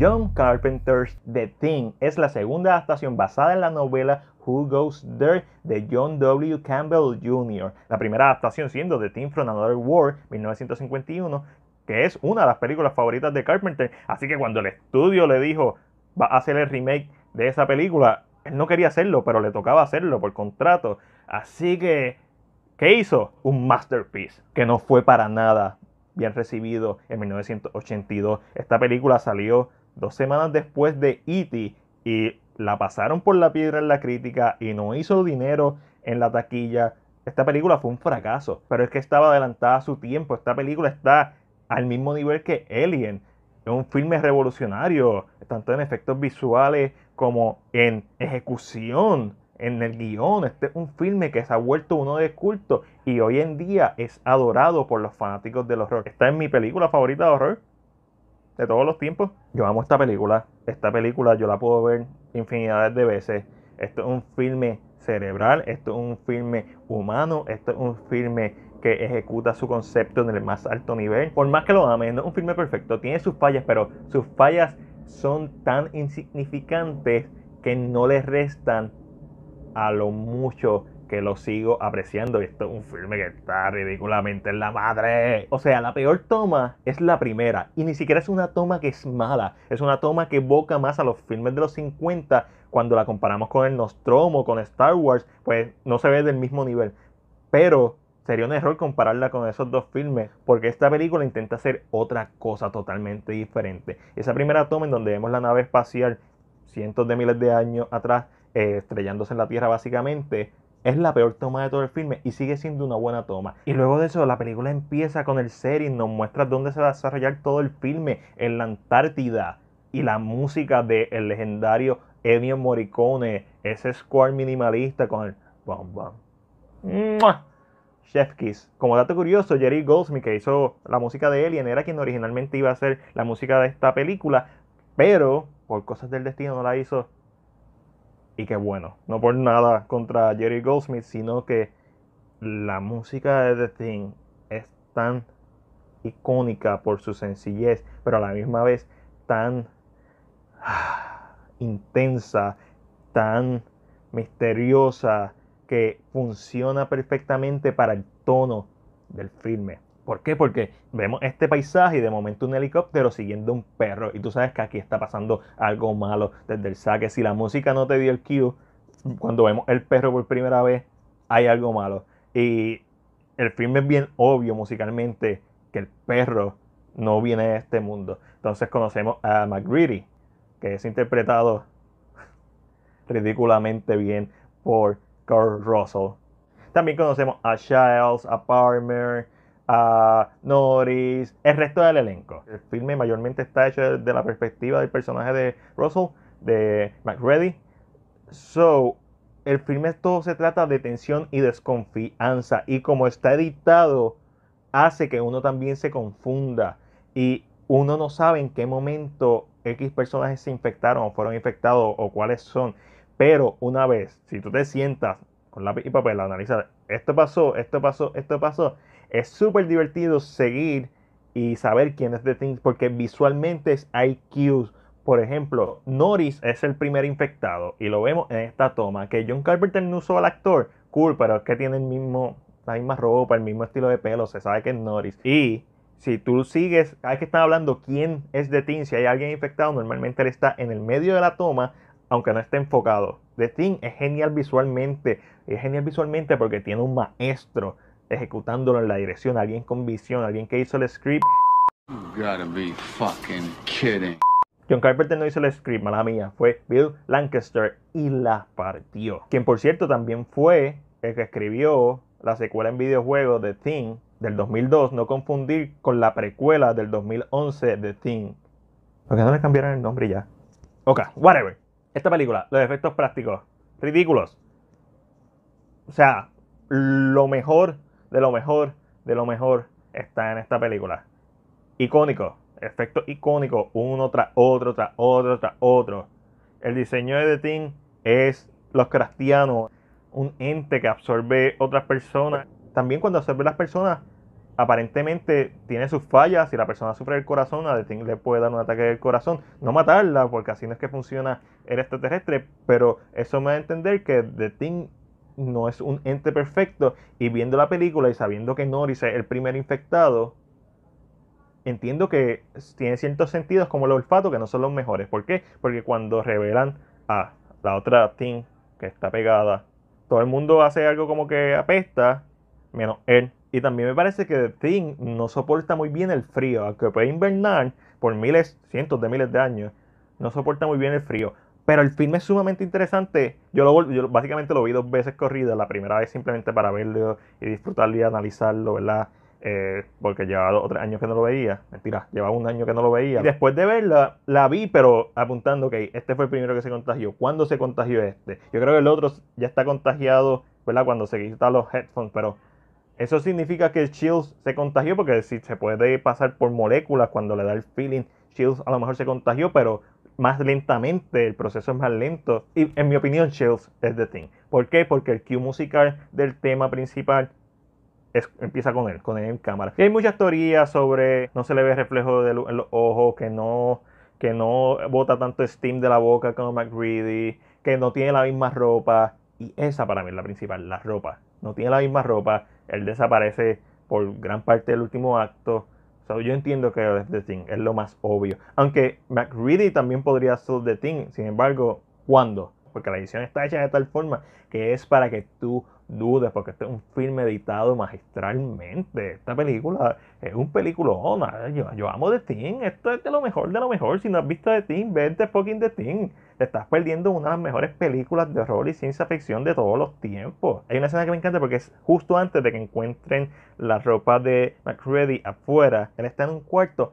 John Carpenter's The Thing es la segunda adaptación basada en la novela Who Goes There de John W. Campbell Jr., la primera adaptación siendo The Thing from Another World 1951, que es una de las películas favoritas de Carpenter, así que cuando el estudio le dijo va a hacer el remake de esa película, él no quería hacerlo, pero le tocaba hacerlo por contrato, así que ¿qué hizo? Un masterpiece, que no fue para nada bien recibido en 1982. Esta película salió dos semanas después de E.T. y la pasaron por la piedra en la crítica y no hizo dinero en la taquilla. Esta película fue un fracaso, pero es que estaba adelantada a su tiempo. Esta película está al mismo nivel que Alien. Es un filme revolucionario, tanto en efectos visuales como en ejecución, en el guión. Este es un filme que se ha vuelto uno de culto y hoy en día es adorado por los fanáticos del horror. Esta es mi película favorita de horror de todos los tiempos. Yo amo esta película. Esta película yo la puedo ver infinidades de veces. Esto es un filme cerebral, esto es un filme humano, esto es un filme que ejecuta su concepto en el más alto nivel. Por más que lo amen, no es un filme perfecto, tiene sus fallas, pero sus fallas son tan insignificantes que no le restan a lo mucho que lo sigo apreciando. Y esto es un filme que está ridículamente en la madre. O sea, la peor toma es la primera. Y ni siquiera es una toma que es mala. Es una toma que evoca más a los filmes de los 50 cuando la comparamos con el Nostromo, con Star Wars. Pues no se ve del mismo nivel. Pero sería un error compararla con esos dos filmes, porque esta película intenta hacer otra cosa totalmente diferente. Esa primera toma en donde vemos la nave espacial cientos de miles de años atrás, eh, estrellándose en la Tierra básicamente, es la peor toma de todo el filme y sigue siendo una buena toma. Y luego de eso, la película empieza con el y nos muestra dónde se va a desarrollar todo el filme, en la Antártida. Y la música del legendario Ennio Morricone, ese score minimalista con el bam bam. ¡Mua! Chef Kiss. Como dato curioso, Jerry Goldsmith, que hizo la música de Alien, era quien originalmente iba a hacer la música de esta película, pero por cosas del destino no la hizo y qué bueno. No por nada contra Jerry Goldsmith, sino que la música de The Thing es tan icónica por su sencillez, pero a la misma vez tan ah, intensa, tan misteriosa, que funciona perfectamente para el tono del filme. ¿Por qué? Porque vemos este paisaje y de momento un helicóptero siguiendo un perro. Y tú sabes que aquí está pasando algo malo desde el saque. Si la música no te dio el cue, cuando vemos el perro por primera vez, hay algo malo. Y el filme es bien obvio musicalmente que el perro no viene de este mundo. Entonces conocemos a McGreedy, que es interpretado ridículamente bien por Carl Russell. También conocemos a Shiles, a Palmer, a Norris, el resto del elenco. El filme mayormente está hecho desde la perspectiva del personaje de Russell, de McReady. So, el filme todo se trata de tensión y desconfianza. Y como está editado, hace que uno también se confunda. Y uno no sabe en qué momento X personajes se infectaron o fueron infectados o cuáles son. Pero una vez, si tú te sientas con lápiz y papel, a analizar, esto pasó, esto pasó, esto pasó, es súper divertido seguir y saber quién es The Thing, porque visualmente hay cues. Por ejemplo, Norris es el primer infectado y lo vemos en esta toma. Que John Carpenter no usó al actor, cool, pero es que tiene el mismo, la misma ropa, el mismo estilo de pelo, se sabe que es Norris. Y si tú sigues, hay que estar hablando quién es The Thing, si hay alguien infectado, normalmente él está en el medio de la toma, aunque no esté enfocado. The Thing es genial visualmente, es genial visualmente porque tiene un maestro ejecutándolo en la dirección, alguien con visión, alguien que hizo el script. Be fucking John Carpenter no hizo el script, mala mía, fue Bill Lancaster y la partió. Quien por cierto también fue el que escribió la secuela en videojuego de Thing del 2002, no confundir con la precuela del 2011 de Thing. Porque no le cambiaron el nombre ya. Ok, whatever. Esta película, los efectos prácticos, ridículos. O sea, lo mejor de lo mejor, de lo mejor está en esta película. Icónico, Efecto icónico. uno tras otro, tras otro, tras otro. El diseño de The Team es los cristianos, un ente que absorbe otras personas. También cuando absorbe las personas, aparentemente tiene sus fallas. Si la persona sufre el corazón, a The Thing le puede dar un ataque del corazón. No matarla, porque así no es que funciona el extraterrestre. Pero eso me da a entender que The Thing no es un ente perfecto. Y viendo la película y sabiendo que Norris es el primer infectado, entiendo que tiene ciertos sentidos como el olfato que no son los mejores. ¿Por qué? Porque cuando revelan a la otra Thing que está pegada, todo el mundo hace algo como que apesta, menos él. Y también me parece que The Thing no soporta muy bien el frío, aunque puede invernar por miles, cientos de miles de años, no soporta muy bien el frío. Pero el film es sumamente interesante. Yo, lo, yo básicamente lo vi dos veces corrida. La primera vez simplemente para verlo y disfrutarlo y analizarlo, ¿verdad? Eh, porque llevaba tres años que no lo veía. Mentira, llevaba un año que no lo veía. Después de verla, la vi, pero apuntando, que este fue el primero que se contagió. ¿Cuándo se contagió este? Yo creo que el otro ya está contagiado, ¿verdad? Cuando se quitan los headphones, pero eso significa que Shields se contagió, porque si se puede pasar por moléculas cuando le da el feeling, Shields a lo mejor se contagió, pero más lentamente, el proceso es más lento. Y en mi opinión, Shells es the thing. ¿Por qué? Porque el cue musical del tema principal es, empieza con él, con él en cámara. Y hay muchas teorías sobre no se le ve reflejo de en los ojos, que no, que no bota tanto steam de la boca como McReady, que no tiene la misma ropa. Y esa para mí es la principal, la ropa. No tiene la misma ropa, él desaparece por gran parte del último acto yo entiendo que es The Thing, es lo más obvio. Aunque McReady también podría ser The Thing, sin embargo, ¿cuándo? Porque la edición está hecha de tal forma que es para que tú dudes porque este es un filme editado magistralmente. Esta película es un peliculón. Ah, yo, amo The Thing. Esto es de lo mejor de lo mejor. Si no has visto The Thing, vete fucking The Thing. Te estás perdiendo una de las mejores películas de horror y ciencia ficción de todos los tiempos. Hay una escena que me encanta porque es justo antes de que encuentren la ropa de McCready afuera. Él está en un cuarto.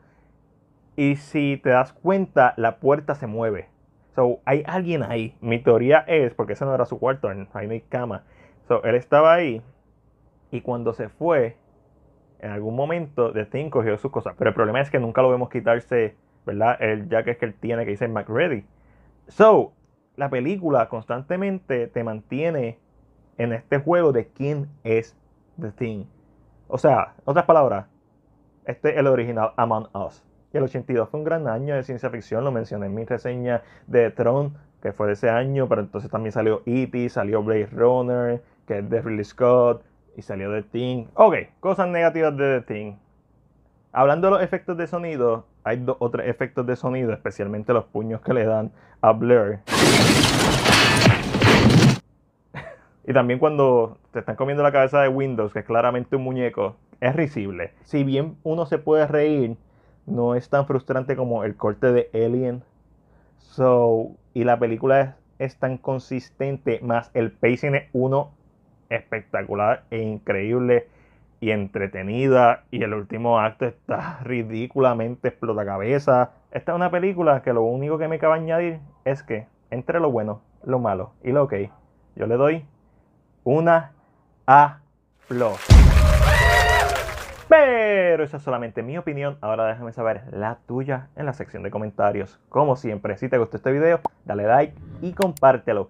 Y si te das cuenta, la puerta se mueve. So, hay alguien ahí. Mi teoría es, porque ese no era su cuarto, ahí no hay cama. So, él estaba ahí y cuando se fue, en algún momento The Thing cogió sus cosas. Pero el problema es que nunca lo vemos quitarse, ¿verdad? El jacket que él tiene que dice McReady. So, la película constantemente te mantiene en este juego de quién es The Thing. O sea, otras palabras, este es el original Among Us. Y el 82 fue un gran año de ciencia ficción, lo mencioné en mi reseña de Tron, que fue de ese año, pero entonces también salió E.T., salió Blade Runner, que es de Ridley Scott y salió de Thing. Ok, cosas negativas de The Thing. Hablando de los efectos de sonido, hay dos o efectos de sonido, especialmente los puños que le dan a Blur. Y también cuando te están comiendo la cabeza de Windows, que es claramente un muñeco, es risible. Si bien uno se puede reír, no es tan frustrante como el corte de Alien. So, y la película es, tan consistente, más el pacing es uno espectacular e increíble y entretenida. Y el último acto está ridículamente explotacabezas. Esta es una película que lo único que me cabe añadir es que entre lo bueno, lo malo y lo ok, yo le doy una A. flow. Pero esa es solamente mi opinión. Ahora déjame saber la tuya en la sección de comentarios. Como siempre, si te gustó este video, dale like y compártelo.